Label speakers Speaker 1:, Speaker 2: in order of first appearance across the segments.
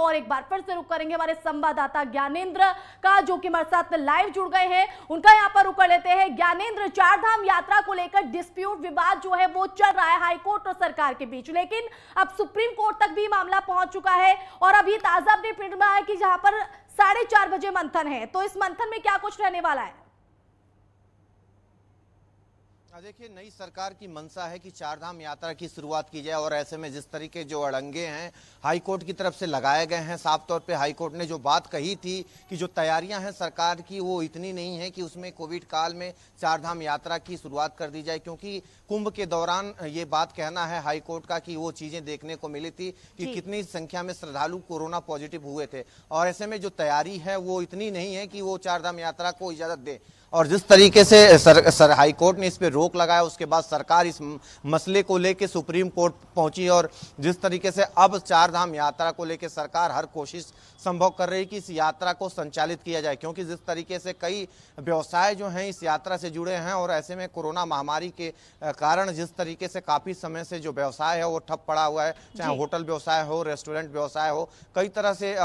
Speaker 1: और एक बार फिर से रुक करेंगे हमारे संवाददाता ज्ञानेन्द्र का जो कि हमारे साथ लाइव जुड़ गए हैं उनका यहाँ पर रुक कर लेते हैं ज्ञानेन्द्र चारधाम यात्रा को लेकर डिस्प्यूट विवाद जो है वो चल रहा है हाईकोर्ट और सरकार के बीच लेकिन अब सुप्रीम कोर्ट तक भी मामला पहुंच चुका है और अभी ताजा अपडेट मिल रहा है कि जहां पर साढ़े बजे मंथन है तो इस मंथन में क्या कुछ रहने वाला है
Speaker 2: देखिए नई सरकार की मंशा है कि चारधाम यात्रा की शुरुआत की जाए और ऐसे में जिस तरीके जो अड़ंगे हैं हाईकोर्ट की तरफ से लगाए गए हैं साफ तौर पे हाईकोर्ट ने जो बात कही थी कि जो तैयारियां हैं सरकार की वो इतनी नहीं है कि उसमें कोविड काल में चारधाम यात्रा की शुरुआत कर दी जाए क्योंकि कुंभ के दौरान ये बात कहना है हाईकोर्ट का कि वो चीज़ें देखने को मिली थी कि कितनी संख्या में श्रद्धालु कोरोना पॉजिटिव हुए थे और ऐसे में जो तैयारी है वो इतनी नहीं है कि वो चारधाम यात्रा को इजाज़त दें और जिस तरीके से सर, सर हाई कोर्ट ने इस पर रोक लगाया उसके बाद सरकार इस मसले को लेकर सुप्रीम कोर्ट पहुंची और जिस तरीके से अब चार धाम यात्रा को लेकर सरकार हर कोशिश संभव कर रही कि इस यात्रा को संचालित किया जाए क्योंकि जिस तरीके से कई व्यवसाय जो हैं इस यात्रा से जुड़े हैं और ऐसे में कोरोना महामारी के कारण जिस तरीके से काफ़ी समय से जो व्यवसाय है वो ठप पड़ा हुआ है चाहे होटल व्यवसाय हो रेस्टोरेंट व्यवसाय हो कई तरह से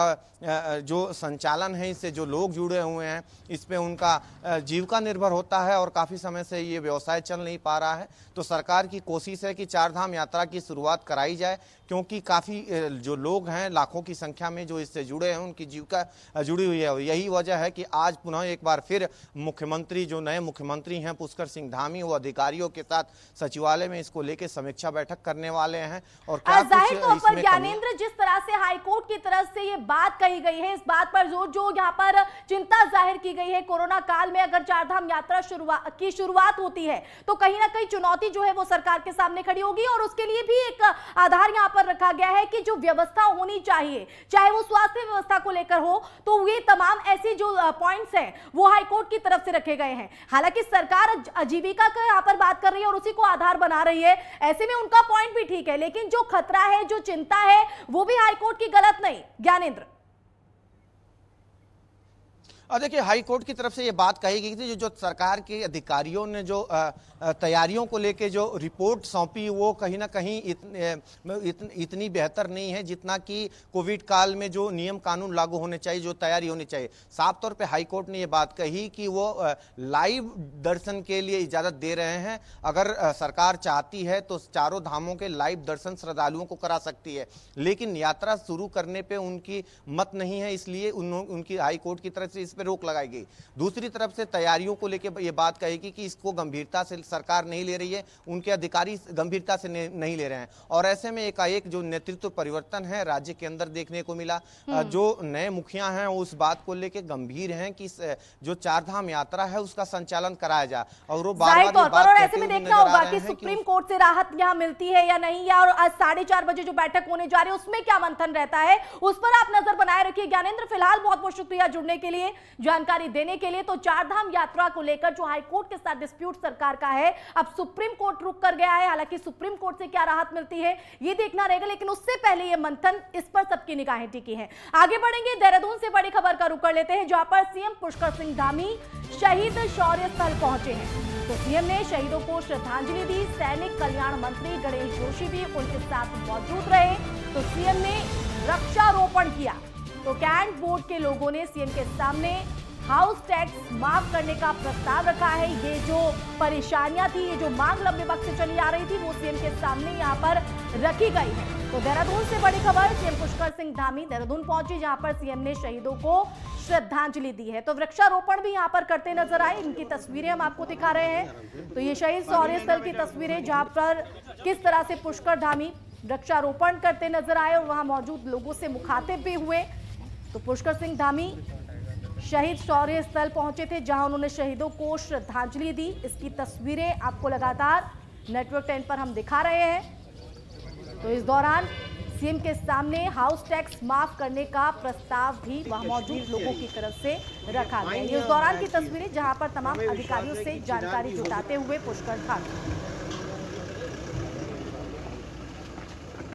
Speaker 2: जो संचालन है इससे जो लोग जुड़े हुए हैं इस पर उनका जीविका निर्भर होता है और काफ़ी समय से ये व्यवसाय चल नहीं पा रहा है तो सरकार की कोशिश है कि चारधाम यात्रा की शुरुआत कराई जाए क्योंकि काफ़ी जो लोग हैं लाखों की संख्या में जो इससे जुड़े जुड़े हैं उनकी जीविका जुड़ी हुई है और यही वजह है कि आज पुनः एक बार फिर मुख्यमंत्री जो नए मुख्यमंत्री हैं पुष्कर सिंह धामी वो अधिकारियों के साथ सचिवालय में इसको लेकर समीक्षा बैठक करने वाले हैं और जाहिर तौर पर ज्ञानेन्द्र
Speaker 1: जिस तरह से हाईकोर्ट की तरफ से ये बात कही गई है इस बात पर जो जो यहाँ पर चिंता जाहिर की गई है कोरोना काल में अगर चारधाम यात्रा की शुरुआत होती है तो कहीं ना कहीं चुनौती जो है वो सरकार के सामने खड़ी होगी और उसके लिए भी एक आधार यहाँ पर रखा गया है कि जो व्यवस्था होनी चाहिए चाहे वो स्वास्थ्य व्यवस्था को लेकर हो तो ये तमाम ऐसी जो पॉइंट्स हैं वो हाईकोर्ट की तरफ से रखे गए हैं हालांकि सरकार आजीविका का यहाँ पर बात कर रही है और उसी को आधार बना रही है ऐसे में उनका पॉइंट भी ठीक है लेकिन जो खतरा है जो चिंता है वो भी हाईकोर्ट की गलत नहीं ज्ञानेन्द्र
Speaker 2: और देखिए हाई कोर्ट की तरफ से ये बात कही गई थी जो जो सरकार के अधिकारियों ने जो तैयारियों को लेके जो रिपोर्ट सौंपी वो कहीं ना कहीं इतन, इतन, इतनी बेहतर नहीं है जितना कि कोविड काल में जो नियम कानून लागू होने चाहिए जो तैयारी होनी चाहिए साफ तौर पर हाईकोर्ट ने ये बात कही कि वो लाइव दर्शन के लिए इजाज़त दे रहे हैं अगर सरकार चाहती है तो चारों धामों के लाइव दर्शन श्रद्धालुओं को करा सकती है लेकिन यात्रा शुरू करने पर उनकी मत नहीं है इसलिए उन, उनकी हाईकोर्ट की तरफ से इस पे रोक लगाई गई दूसरी तरफ से तैयारियों को लेकर ये बात कहेगी कि इसको गंभीरता से सरकार नहीं ले रही है उनके अधिकारी गंभीरता से नहीं ले रहे हैं और ऐसे में एकाएक जो नेतृत्व परिवर्तन है राज्य के अंदर देखने को मिला हम्म। जो नए मुखिया हैं उस बात को लेकर गंभीर हैं कि जो चारधाम यात्रा है उसका संचालन कराया जाए और वो बार ऐसे में देखना होगा कि सुप्रीम
Speaker 1: कोर्ट से राहत यहाँ मिलती है या नहीं या और आज साढ़े चार बजे जो बैठक होने जा रही है उसमें क्या मंथन रहता है उस पर आप नजर बनाए रखिए ज्ञानेंद्र फिलहाल बहुत बहुत शुक्रिया जुड़ने के लिए जानकारी देने के लिए तो चारधाम यात्रा को लेकर जो हाईकोर्ट के साथ डिस्प्यूट सरकार का है अब सुप्रीम कोर्ट रुक कर गया है हालांकि सुप्रीम कोर्ट से क्या राहत मिलती है ये देखना रहेगा लेकिन उससे पहले यह मंथन इस पर सबकी निगाहें टिकी है आगे बढ़ेंगे देहरादून से बड़ी खबर का रुख कर लेते हैं जहां पर सीएम पुष्कर सिंह धामी शहीद शौर्य स्थल पहुंचे हैं तो सीएम ने शहीदों को श्रद्धांजलि दी सैनिक कल्याण मंत्री गणेश जोशी भी उनके साथ मौजूद रहे तो सीएम ने रक्षारोपण किया तो कैंट बोर्ड के लोगों ने सीएम के सामने हाउस टैक्स माफ करने का प्रस्ताव रखा है ये जो परेशानियां थी ये जो मांग लंबे वक्त से चली आ रही थी वो सीएम के सामने यहाँ पर रखी गई है तो देहरादून से बड़ी खबर सीएम पुष्कर सिंह धामी देहरादून पहुंची जहां पर सीएम ने शहीदों को श्रद्धांजलि दी है तो वृक्षारोपण भी यहाँ पर करते नजर आए इनकी तस्वीरें हम आपको दिखा रहे हैं तो ये शहीद सौर्य स्थल की तस्वीरें जहां पर किस तरह से पुष्कर धामी वृक्षारोपण करते नजर आए और वहां मौजूद लोगों से मुखातिब भी हुए तो पुष्कर सिंह धामी शहीद शौर्य स्थल पहुंचे थे जहां उन्होंने शहीदों को श्रद्धांजलि दी इसकी तस्वीरें आपको लगातार नेटवर्क टेन पर हम दिखा रहे हैं तो इस दौरान सीएम के सामने हाउस टैक्स माफ करने का प्रस्ताव भी वहां मौजूद लोगों की तरफ से रखा गया इस दौरान की तस्वीरें जहां पर तमाम अधिकारियों से जानकारी जुटाते हुए पुष्कर ठाकुर